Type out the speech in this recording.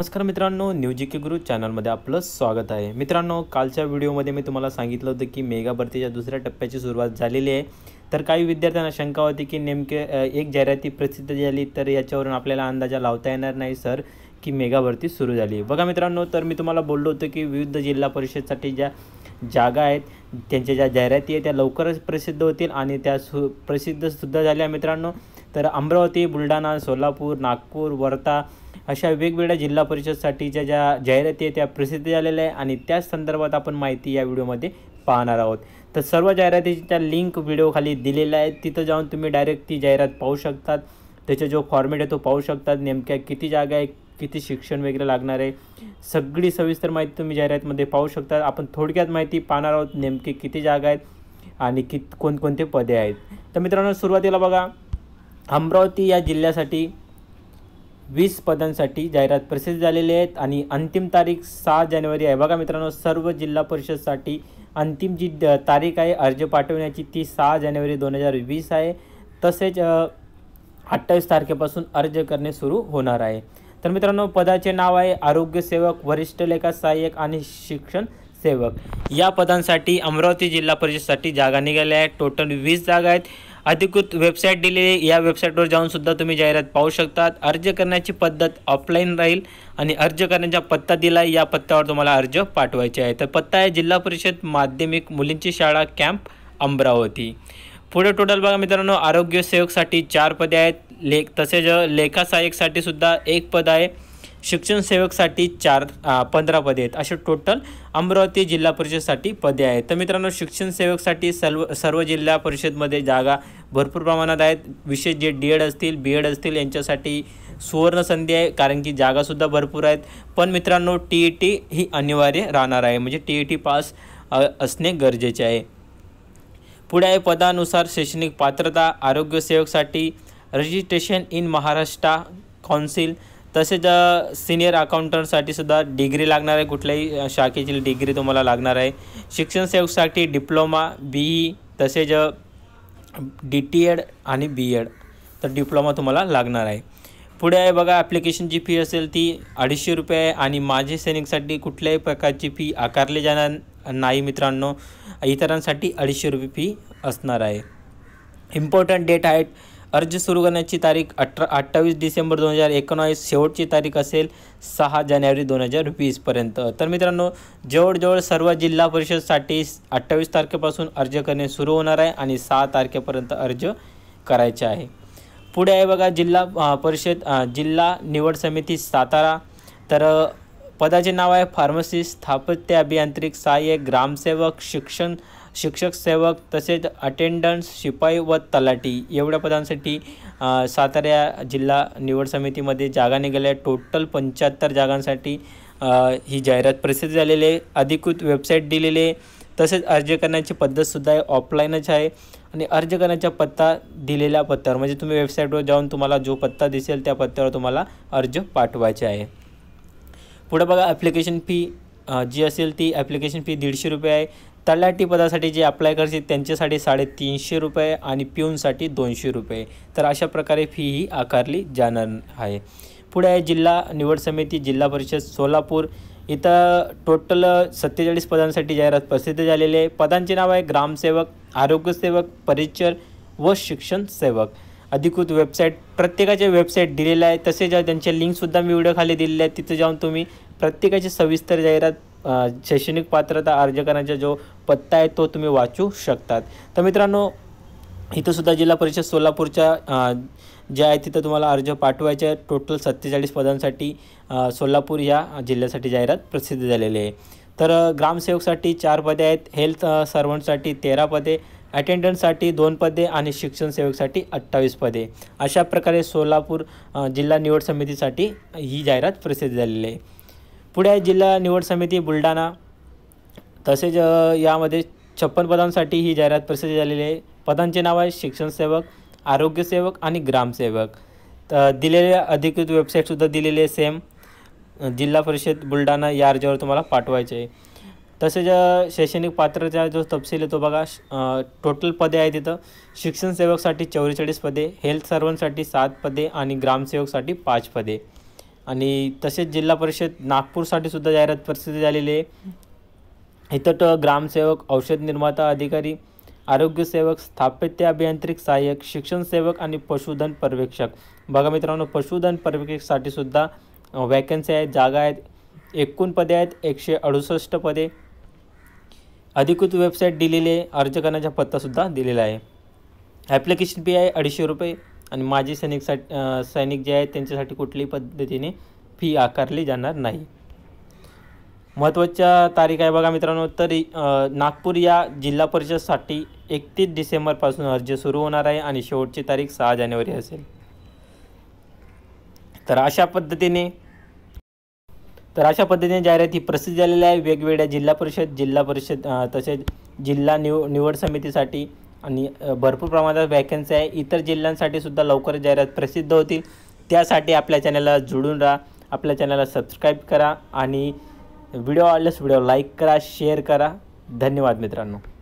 नमस्कार मित्रांनो न्यूजी के गुरु चॅनलमध्ये आपलं स्वागत आहे मित्रांनो कालच्या व्हिडिओमध्ये मी तुम्हाला सांगितलं होतं की मेगा भरतीच्या दुसऱ्या टप्प्याची सुरुवात झालेली आहे तर काही विद्यार्थ्यांना शंका होती की नेमके एक जाहिराती प्रसिद्ध झाली तर याच्यावरून आपल्याला अंदाजा लावता येणार नाही सर की मेगा भरती सुरू झाली बघा मित्रांनो तर मी तुम्हाला बोललो होतो की विविध जिल्हा परिषदसाठी ज्या जागा आहेत त्यांच्या ज्या जाहिराती आहेत त्या लवकरच प्रसिद्ध होतील आणि त्या सु प्रसिद्धसुद्धा झाल्या मित्रांनो तर अमरावती बुलढाणा सोलापूर नागपूर वर्धा अशा वेगवेगळ्या जिल्हा परिषदसाठी ज्या ज्या जाहिराती आहे त्या प्रसिद्ध झालेल्या आहे आणि त्याच संदर्भात आपण माहिती या व्हिडिओमध्ये पाहणार आहोत तर सर्व जाहिरातीच्या लिंक व्हिडिओखाली दिलेल्या आहेत तिथं जाऊन तुम्ही डायरेक्ट ती जाहिरात पाहू शकतात त्याचा जो फॉर्मेट आहे तो पाहू शकतात नेमक्या किती जागा आहे किती शिक्षण वगैरे लागणार आहे सगळी सविस्तर माहिती तुम्ही जाहिरातीमध्ये पाहू शकता आपण थोडक्यात माहिती पाहणार आहोत नेमकी किती जागा आहेत आणि कित कोणकोणते पदे आहेत तर मित्रांनो सुरुवातीला बघा अमरावती या जिल्ह्यासाठी वीस पदांसाठी जाहिरात प्रसिद्ध झालेली आहेत आणि अंतिम तारीख सहा जानेवारी आहे बघा मित्रांनो सर्व जिल्हा परिषदसाठी अंतिम जी तारीख आहे अर्ज पाठवण्याची ती सहा जानेवारी दोन हजार वीस आहे तसेच अठ्ठावीस तारखेपासून अर्ज करणे सुरू होणार आहे तर मित्रांनो पदाचे नाव आहे आरोग्य सेवक वरिष्ठ लेखा सहाय्यक आणि शिक्षण सेवक या पदांसाठी अमरावती जिल्हा परिषदसाठी जागा निघाल्या आहेत टोटल वीस जागा आहेत अधिकृत वेबसाईट दिलेली आहे या वेबसाईटवर जाऊन सुद्धा तुम्ही जाहिरात पाहू शकतात अर्ज करण्याची पद्धत ऑफलाईन राहील आणि अर्ज करण्याचा पत्ता दिला या पत्त्यावर तुम्हाला अर्ज पाठवायचे आहे तर पत्ता आहे जिल्हा परिषद माध्यमिक मुलींची शाळा कॅम्प अमरावती पुढे टोटल बघा मित्रांनो आरोग्य सेवकसाठी चार पदे आहेत लेख तसेच लेखा सहाय्यकसाठी सुद्धा एक पद आहे शिक्षण सेवकसाठी चार पंधरा पदे आहेत असे टोटल अमरावती जिल्हा परिषदसाठी पदे आहेत तर मित्रांनो शिक्षण सेवकसाठी सर्व सर्व जिल्हा परिषदमध्ये जागा भरपूर प्रमाणात आहेत विशेष जे डी एड असतील बी एड असतील यांच्यासाठी सुवर्ण संधी आहे कारण की जागासुद्धा भरपूर आहेत पण मित्रांनो टी ई टी ही अनिवार्य राहणार आहे म्हणजे टी ई टी पास असणे गरजेचे आहे पुढे आहे पदानुसार शैक्षणिक पात्रता आरोग्यसेवकसाठी रजिस्ट्रेशन इन महाराष्ट्र कौन्सिल तसेच सिनियर अकाउंटंटसाठी सुद्धा डिग्री लागणार आहे कुठल्याही शाखेची डिग्री तुम्हाला लागणार आहे शिक्षण सेवकसाठी डिप्लोमा बी ई e, तसेच डी टी एड आणि बी एड e तर डिप्लोमा तुम्हाला लागणार आहे पुढे आहे बघा ॲप्लिकेशनची फी असेल ती अडीचशे रुपये आहे आणि माझे सैनिकसाठी कुठल्याही प्रकारची फी आकारली जाणार नाही मित्रांनो इतरांसाठी अडीचशे रुपये फी असणार आहे इम्पॉर्टंट डेट आहेत अर्ज सुरू करण्याची तारीख अठरा अठ्ठावीस डिसेंबर दोन हजार एकोणावीस शेवटची तारीख असेल सहा जानेवारी दोन हजार वीसपर्यंत तर मित्रांनो जवळजवळ सर्व जिल्हा परिषदसाठी अठ्ठावीस तारखेपासून अर्ज करणे सुरू होणार आहे आणि सहा तारखेपर्यंत अर्ज करायचे आहे पुढे आहे बघा जिल्हा परिषद जिल्हा निवड समिती सातारा तर पदाचे नाव आहे फार्मसिस्ट स्थापत्य अभियांत्रिक सहाय्यक ग्रामसेवक शिक्षण शिक्षक सेवक तसेच अटेंडन्स शिपाई व तलाठी एवढ्या पदांसाठी सातारा जिल्हा निवड समितीमध्ये जागा निघाल्या टोटल पंच्याहत्तर जागांसाठी ही जाहिरात प्रसिद्ध झालेली आहे अधिकृत वेबसाईट दिलेली आहे तसेच अर्ज करण्याची पद्धतसुद्धा आहे ऑफलाईनच आहे आणि अर्ज करण्याचा पत्ता दिलेल्या पत्त्यावर म्हणजे तुम्ही वेबसाईटवर जाऊन तुम्हाला जो पत्ता दिसेल त्या पत्त्यावर तुम्हाला अर्ज पाठवायचे आहे पुढे बघा ॲप्लिकेशन फी जी असेल ती ॲप्लिकेशन फी दीडशे रुपये आहे तलाठी पदासाठी जे अप्लाय करतील त्यांच्यासाठी साडेतीनशे रुपये आणि पिऊनसाठी दोनशे रुपये तर अशा प्रकारे फी ही आकारली जाणार आहे पुढे आहे जिल्हा निवड समिती जिल्हा परिषद सोलापूर इथं टोटल सत्तेचाळीस पदांसाठी जाहिरात प्रसिद्ध झालेली आहे पदांचे नाव आहे ग्रामसेवक आरोग्यसेवक परिचर व शिक्षण सेवक अधिकृत वेबसाईट प्रत्येकाच्या वेबसाईट दिलेल्या आहे तसेच त्यांच्या लिंकसुद्धा मी व्हिडिओ खाली दिलेल्या आहेत तिथं जाऊन तुम्ही प्रत्येकाची सविस्तर जाहिरात शैक्षणिक पात्रता अर्ज करण्याचा जो पत्ता आहे तो तुम्ही वाचू शकतात तर मित्रांनो इथंसुद्धा जिल्हा परिषद सोलापूरच्या ज्या आहे तिथं तुम्हाला अर्ज पाठवायचे टोटल सत्तेचाळीस पदांसाठी सोलापूर या जिल्ह्यासाठी जाहिरात प्रसिद्ध झालेली आहे तर ग्रामसेवकसाठी चार पदे आहेत हेल्थ सर्वंटसाठी तेरा पदे अटेंडंटसाठी दोन पदे आणि शिक्षण सेवकसाठी अठ्ठावीस पदे अशा प्रकारे सोलापूर जिल्हा निवड समितीसाठी ही जाहिरात प्रसिद्ध झालेली आहे पुढे आहे जिल्हा निवड समिती बुलढाणा तसेच यामध्ये छप्पन पदांसाठी ही जाहिरात प्रसिद्ध झालेली आहे पदांचे नाव आहे शिक्षणसेवक आरोग्यसेवक आणि ग्रामसेवक तर दिलेल्या अधिकृत वेबसाईटसुद्धा दिलेले आहे सेम जिल्हा परिषद बुलढाणा या अर्जावर तुम्हाला पाठवायचे आहे तसेच शैक्षणिक पात्रचा जो तपशील आहे तो बघा टोटल पदे आहे तिथं शिक्षणसेवकसाठी चौवेचाळीस पदे हेल्थ सर्वनसाठी सात पदे आणि ग्रामसेवकसाठी पाच पदे आणि तसेच जिल्हा परिषद नागपूरसाठी सुद्धा जाहिरात प्रसिद्ध झालेली आहे इथं ग्रामसेवक औषध निर्माता अधिकारी आरोग्यसेवक स्थापत्य अभियांत्रिक सहाय्यक शिक्षणसेवक आणि पशुधन पर्यवेक्षक बघा मित्रांनो पशुधन पर्यवेक्षकसाठी सुद्धा वॅकन्सी आहेत जागा आहेत एकूण पदे आहेत एकशे अडुसष्ट पदे अधिकृत वेबसाईट दिलेली आहे अर्ज करण्याचा पत्तासुद्धा दिलेला आहे ॲप्लिकेशन फी आहे अडीचशे रुपये आणि माजी सैनिकसाठी सैनिक जे आहेत त्यांच्यासाठी कुठल्याही पद्धतीने फी आकारली जाणार नाही महत्त्वाच्या तारीख आहे बघा मित्रांनो तरी नागपूर या जिल्हा परिषदसाठी एकतीस डिसेंबरपासून अर्ज सुरू होणार आहे आणि शेवटची तारीख सहा जानेवारी असेल तर अशा पद्धतीने तर अशा पद्धतीने जाहिराती प्रसिद्ध झालेली आहे वेगवेगळ्या जिल्हा परिषद जिल्हा परिषद तसेच जिल्हा निव निवड समितीसाठी आणि भरपूर प्रमाणात वॅकन्सी आहे इतर जिल्ह्यांसाठी सुद्धा लवकर जाहिरात प्रसिद्ध होतील त्यासाठी आपल्या चॅनलला जुळून राहा आपल्या चॅनलला सबस्क्राईब करा आणि व्हिडिओ आवडल्यास व्हिडिओ लाईक करा शेअर करा धन्यवाद मित्रांनो